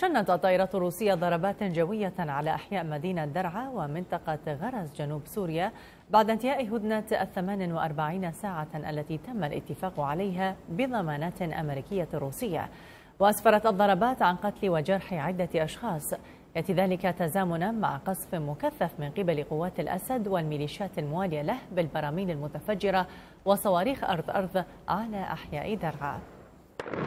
شنت الطائرات الروسية ضربات جوية على أحياء مدينة درعا ومنطقة غرز جنوب سوريا بعد انتهاء هدنة الثمان وأربعين ساعة التي تم الاتفاق عليها بضمانات أمريكية روسية وأسفرت الضربات عن قتل وجرح عدة أشخاص يأتي ذلك تزامنا مع قصف مكثف من قبل قوات الأسد والميليشيات الموالية له بالبراميل المتفجرة وصواريخ أرض أرض على أحياء درعا